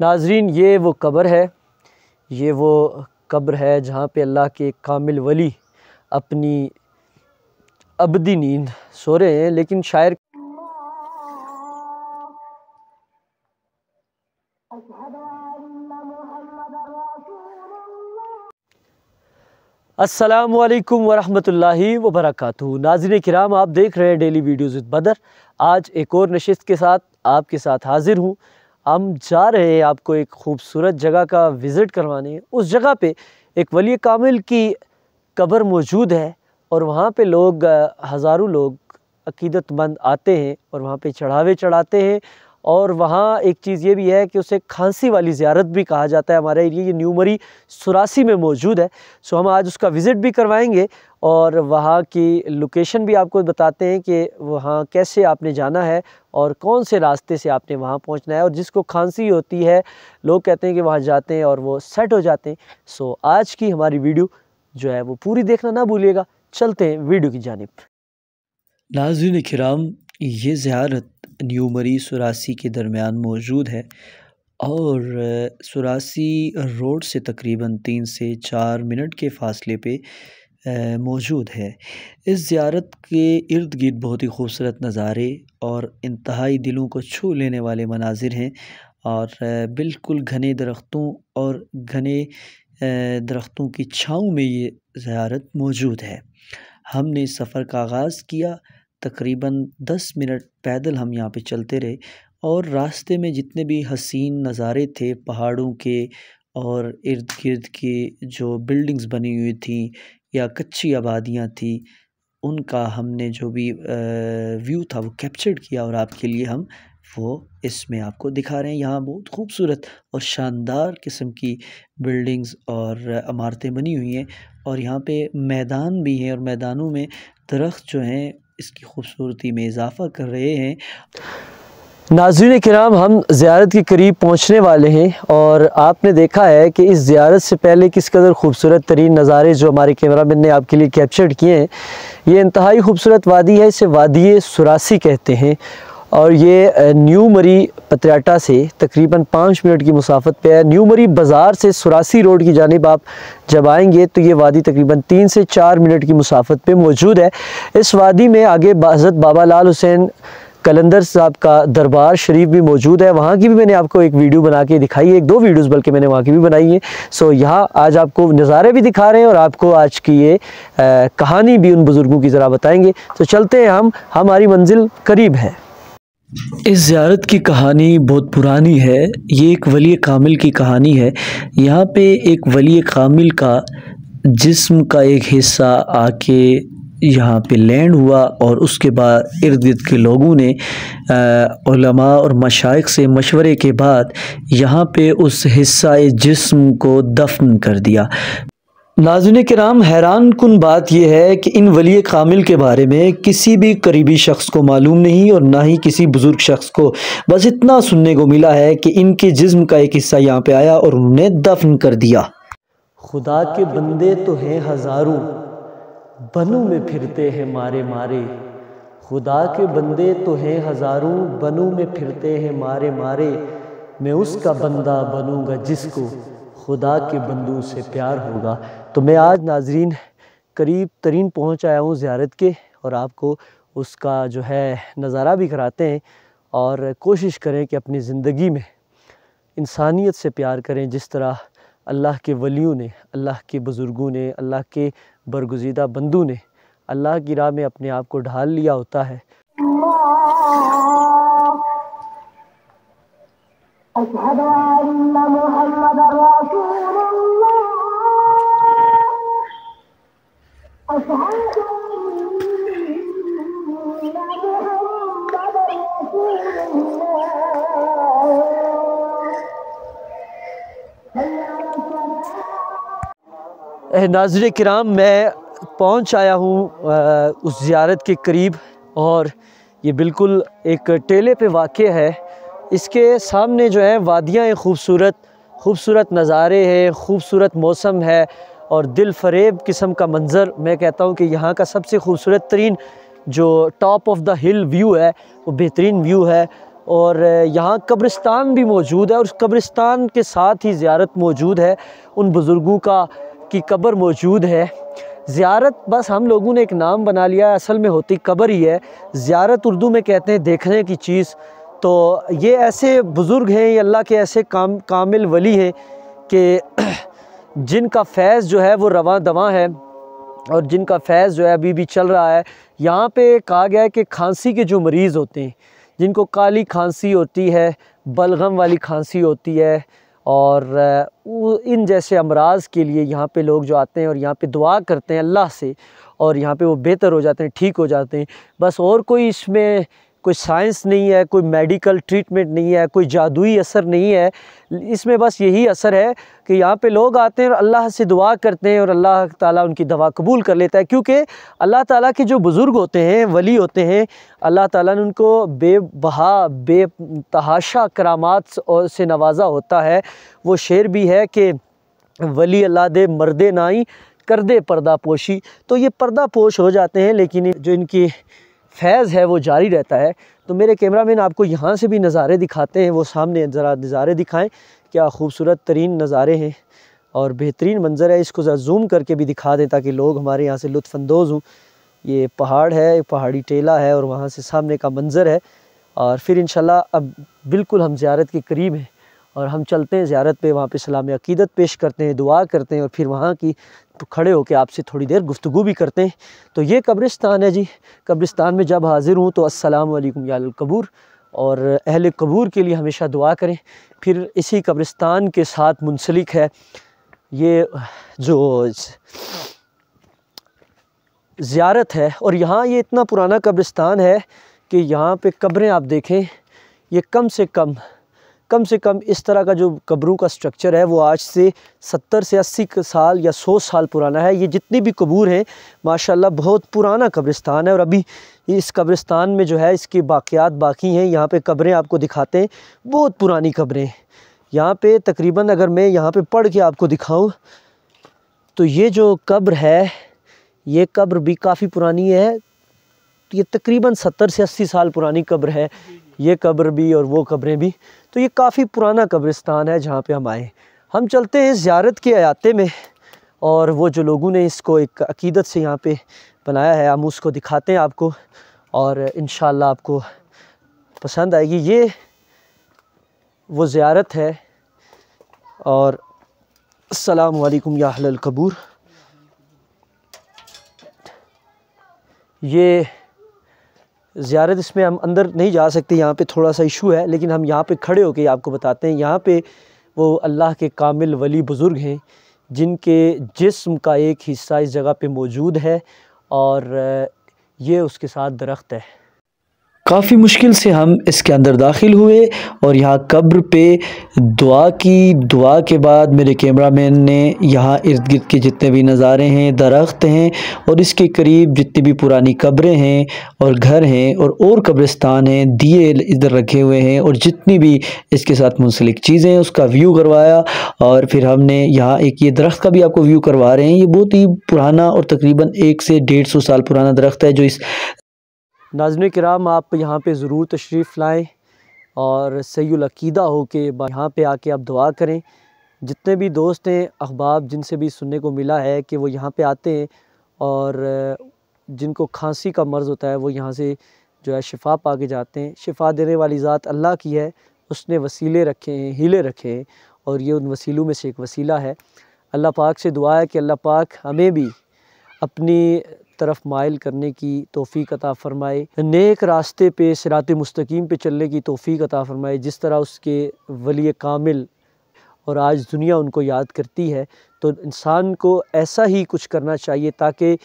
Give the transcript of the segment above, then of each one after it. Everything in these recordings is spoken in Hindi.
नाजरीन ये वो कब्र है ये वो कब्र है जहाँ पे अल्लाह के कामिल वली अपनी अबदी नींद सो रहे हैं लेकिन शायर अस्सलाम वालेकुम वरहमतुल्लाहि नाजन कराम आप देख रहे हैं डेली वीडियोज़ विद बदर आज एक और नशस्त के साथ आपके साथ हाज़िर हूँ हम जा रहे हैं आपको एक खूबसूरत जगह का विज़िट करवाने उस जगह पे एक वली कामिल की कब्र मौजूद है और वहाँ पे लोग हज़ारों लोग अकीदतमंद आते हैं और वहाँ पे चढ़ावे चढ़ाते हैं और वहाँ एक चीज़ ये भी है कि उसे खांसी वाली ज़्यारत भी कहा जाता है हमारे एरिया ये न्यूमरी सुरासी में मौजूद है सो हम आज उसका विज़िट भी करवाएंगे और वहाँ की लोकेशन भी आपको बताते हैं कि वहाँ कैसे आपने जाना है और कौन से रास्ते से आपने वहाँ पहुँचना है और जिसको खांसी होती है लोग कहते हैं कि वहाँ जाते हैं और वो सेट हो जाते हैं सो आज की हमारी वीडियो जो है वो पूरी देखना ना भूलिएगा चलते हैं वीडियो की जानब नाजिन खराम ये ज़्यारत न्यूमरी सुरासी के दरमियान मौजूद है और सुरासी रोड से तकरीबन तीन से चार मिनट के फासले पे मौजूद है इस ज़्यारत के इर्द गिर्द बहुत ही खूबसूरत नज़ारे और इंतहाई दिलों को छू लेने वाले मनाजिर हैं और बिल्कुल घने दरख्तों और घने दरख्तों की छाँव में ये ज़्यारत मौजूद है हमने सफ़र का आगाज़ किया तकरीबन दस मिनट पैदल हम यहाँ पे चलते रहे और रास्ते में जितने भी हसीन नज़ारे थे पहाड़ों के और इर्द गिर्द की जो बिल्डिंग्स बनी हुई थी या कच्ची आबादियाँ थी उनका हमने जो भी व्यू था वो कैप्चर्ड किया और आपके लिए हम वो इसमें आपको दिखा रहे हैं यहाँ बहुत खूबसूरत और शानदार किस्म की बिल्डिंग्स और इमारतें बनी हुई हैं और यहाँ पे मैदान भी हैं और मैदानों में दरख्त जो हैं इसकी खूबसूरती में इजाफा कर रहे हैं नाजरन कराम हम ज़्यारत के करीब पहुँचने वाले हैं और आपने देखा है कि इस ज़्यारत से पहले किस कदर खूबसूरत तरीन नज़ारे जो हमारे कैमरा मैन ने आपके लिए कैप्चर किए हैं ये इंतहाई खूबसूरत वादी है इसे वादिय सरासी कहते हैं और ये न्यू मरी पत्रियाटा से तकरीबन पाँच मिनट की मुसाफत पे है न्यू मरी बाज़ार से सुरासी रोड की जानब आप जब आएंगे तो ये वादी तकरीबन तीन से चार मिनट की मुसाफत पे मौजूद है इस वादी में आगे हज़रत बाबा लाल हुसैन कलंदर साहब का दरबार शरीफ भी मौजूद है वहाँ की भी मैंने आपको एक वीडियो बना के दिखाई है एक दो वीडियोस बल्कि मैंने वहाँ की भी बनाई है सो यहाँ आज आपको नज़ारे भी दिखा रहे हैं और आपको आज की ये आ, कहानी भी उन बुज़ुर्गों की ज़रा बताएंगे तो चलते हैं हम हमारी मंजिल करीब है इस ज़्यारत की कहानी बहुत पुरानी है ये एक वली कामिल की कहानी है यहाँ पे एक वली कामिल का जिस्म का एक हिस्सा आके यहाँ पे लैंड हुआ और उसके बाद इर्द गिर्द के लोगों ने आ, और मशाइ से मशवरे के बाद यहाँ पे उस हिस्सा जिस्म को दफन कर दिया नाजुन कराम हैरान कन बात यह है कि इन वली कामिल के बारे में किसी भी करीबी शख्स को मालूम नहीं और ना ही किसी बुज़ुर्ग शख्स को बस इतना सुनने को मिला है कि इनके जिस्म का एक हिस्सा यहाँ पे आया और उन्होंने दफन कर दिया खुदा के बंदे तो हैं हज़ारों बनों में फिरते हैं मारे मारे खुदा के बंदे तो हैं हज़ारों बनों में फिरते हैं मारे मारे मैं उसका बंदा बनूँगा जिसको खुदा के बंदू से प्यार होगा तो मैं आज नाजरीन करीब तरीन पहुँच आया हूँ ज़्यारत के और आपको उसका जो है नज़ारा भी कराते हैं और कोशिश करें कि अपनी ज़िंदगी में इंसानियत से प्यार करें जिस तरह अल्लाह के वलियों ने अल्लाह के बुज़ुर्गों ने अल्लाह के बरगुजीदा बंदू ने अल्लाह की राह में अपने आप को ढाल लिया होता है أشهد नाजर कराम मैं पहुंच आया हूँ उस ज़्यारत के करीब और ये बिल्कुल एक टेले पे वाक़ है इसके सामने जो है वादियाँ हैं खूबसूरत खूबसूरत नज़ारे हैं खूबसूरत मौसम है और दिल फरेब किस्म का मंज़र मैं कहता हूँ कि यहाँ का सबसे खूबसूरत तरीन जो top of the hill view है वो बेहतरीन व्यू है और यहाँ कब्रिस्तान भी मौजूद है और उस कब्रिस्तान के साथ ही ज़्यारत मौजूद है उन बुज़ुर्गों का की कब्र मौजूद है ज़्यारत बस हम लोगों ने एक नाम बना लिया असल में होती कब्र ही है ज़्यारत उर्दू में कहते हैं देखने की चीज़ तो ये ऐसे बुज़ुर्ग हैं ये अल्लाह के ऐसे काम कामिल वली हैं कि जिनका फैज़ जो है वो रवा दवा है और जिनका फैज़ जो है अभी भी चल रहा है यहाँ पे कहा गया है कि खांसी के जो मरीज़ होते हैं जिनको काली खांसी होती है बलगम वाली खांसी होती है और इन जैसे अमराज के लिए यहाँ पे लोग जो आते हैं और यहाँ पे दुआ करते हैं अल्लाह से और यहाँ पे वो बेहतर हो जाते हैं ठीक हो जाते हैं बस और कोई इसमें कोई साइंस नहीं है कोई मेडिकल ट्रीटमेंट नहीं है कोई जादुई असर नहीं है इसमें बस यही असर है कि यहाँ पे लोग आते हैं और अल्लाह से दुआ करते हैं और अल्लाह ताला उनकी दवा कबूल कर लेता है क्योंकि अल्लाह ताला के जो बुज़ुर्ग होते हैं वली होते हैं अल्लाह ताला ने उनको बेबहा बेतहाशा करामात और से नवाज़ा होता है वो शेर भी है कि वली अल्लाह दे मरदे नाई कर दे पर्दा पोशी तो ये पर्दा पोश हो जाते हैं लेकिन जो इनकी फैज़ है वो जारी रहता है तो मेरे कैमरा मैन आपको यहाँ से भी नज़ारे दिखाते हैं वो सामने ज़रा नज़ारे दिखाएँ क्या खूबसूरत तरीन नज़ारे हैं और बेहतरीन मंज़र है इसको ज़रा जूम करके भी दिखा दें ताकि लोग हमारे यहाँ से लुफानंदोज़ हों ये पहाड़ है पहाड़ी टेला है और वहाँ से सामने का मंज़र है और फिर इन अब बिल्कुल हम ज्यारत के करीब हैं और हम चलते हैं ज़्यारत पे वहाँ पे सलाम अकीदत पेश करते हैं दुआ करते हैं और फिर वहाँ की तो खड़े होकर आपसे थोड़ी देर गुफ्तु भी करते हैं तो ये कब्रिस्तान है जी कब्रिस्तान में जब हाज़िर हूँ तो अस्सलाम कबूर और अहल कबूर के लिए हमेशा दुआ करें फिर इसी कब्रिस्तान के साथ मुंसलिक है ये जो ज़्यारत है और यहाँ ये इतना पुराना कब्रिस्तान है कि यहाँ पे कब्रें आप देखें ये कम से कम कम से कम इस तरह का जो कब्रों का स्ट्रक्चर है वो आज से 70 से 80 साल या 100 साल पुराना है ये जितनी भी कबूर हैं माशाल्लाह बहुत पुराना कब्रिस्तान है और अभी इस कब्रिस्तान में जो है इसके बाक़ियात बाकी हैं यहाँ पे कब्रें आपको दिखाते हैं बहुत पुरानी कब्रें यहाँ पे तकरीबन अगर मैं यहाँ पे पढ़ के आपको दिखाऊँ तो ये जो कब्र है ये कब्र भी काफ़ी पुरानी है ये तकरीबन सत्तर से अस्सी साल पुरानी कब्र है ये कब्र भी और वो कब्रें भी तो ये काफ़ी पुराना कब्रिस्तान है जहाँ पे हम आए हम चलते हैं ज़्यारत के अयाते में और वो जो लोगों ने इसको एक अकीदत से यहाँ पे बनाया है हम उसको दिखाते हैं आपको और इन आपको पसंद आएगी ये वो ज़्यारत है और असलकम या हलल ये ज़्यारत इसमें हम अंदर नहीं जा सकते यहाँ पे थोड़ा सा इशू है लेकिन हम यहाँ पे खड़े होकर आपको बताते हैं यहाँ पे वो अल्लाह के कामिल वली बुज़ुर्ग हैं जिनके जिस्म का एक हिस्सा इस जगह पे मौजूद है और ये उसके साथ दरख्त है काफ़ी मुश्किल से हम इसके अंदर दाखिल हुए और यहाँ कब्र पे दुआ की दुआ के बाद मेरे कैमरा मैन ने यहाँ इर्द गिर्द के जितने भी नज़ारे हैं दरख्त हैं और इसके करीब जितनी भी पुरानी कब्रें हैं और घर हैं और और कब्रिस्तान हैं दिए इधर रखे हुए हैं और जितनी भी इसके साथ मुंसलिक चीज़ें हैं उसका व्यू करवाया और फिर हमने यहाँ एक ये दरख्त का भी आपको व्यू करवा रहे हैं ये बहुत ही पुराना और तकरीबन एक से डेढ़ सौ साल पुराना दरख्त है जो इस नाजन कराम आप यहाँ पे ज़रूर तशरीफ़ लाएँ और सैदा हो के यहाँ पे आके आप दुआ करें जितने भी दोस्त हैं अहबाब जिनसे भी सुनने को मिला है कि वो यहाँ पे आते हैं और जिनको खांसी का मर्ज़ होता है वो यहाँ से जो है शिफा पा के जाते हैं शिफा देने वाली ज़ात अल्लाह की है उसने वसीले रखे हैं हीले रखे हैं और ये उन वसीलों में से एक वसीला है अल्लाह पाक से दुआ है कि अल्लाह पाक हमें भी अपनी तरफ माइल करने की तोफ़ी अता फ़रमाए नेक रास्ते पे सिरात मुस्तकीम पे चलने की तोफ़ी अता फ़रमाए जिस तरह उसके वली कामिल और आज दुनिया उनको याद करती है तो इंसान को ऐसा ही कुछ करना चाहिए ताकि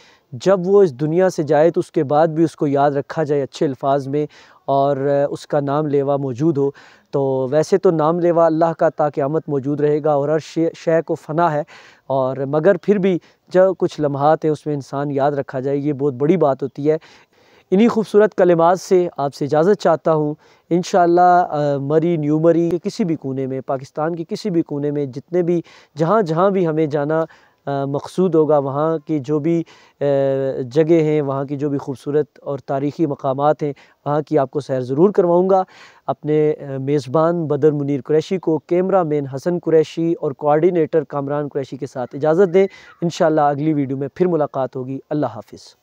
जब वो इस दुनिया से जाए तो उसके बाद भी उसको याद रखा जाए अच्छे अल्फाज में और उसका नाम लेवा मौजूद हो तो वैसे तो नाम लेवा अल्लाह का ताक़्यामत मौजूद रहेगा और हर शे को फ़ना है और मगर फिर भी जो कुछ लम्हात हैं उसमें इंसान याद रखा जाए ये बहुत बड़ी बात होती है इन्हीं खूबसूरत कलमात से आपसे इजाज़त चाहता हूँ इन मरी न्यूमरी के किसी भी कोने में पाकिस्तान के किसी भी कोने में जितने भी जहाँ जहाँ भी हमें जाना मकसूद होगा वहाँ की जो भी जगह हैं वहाँ की जो भी खूबसूरत और तारीख़ी मकाम हैं वहाँ की आपको सैर ज़रूर करवाऊँगा अपने मेज़बान बदर मुनीर कुरैशी को कैमरा मैन हसन कुरैशी और कोऑर्डिनेटर कामरान कुरैशी के साथ इजाज़त दें इन अगली वीडियो में फिर मुलाकात होगी अल्लाह हाफिज़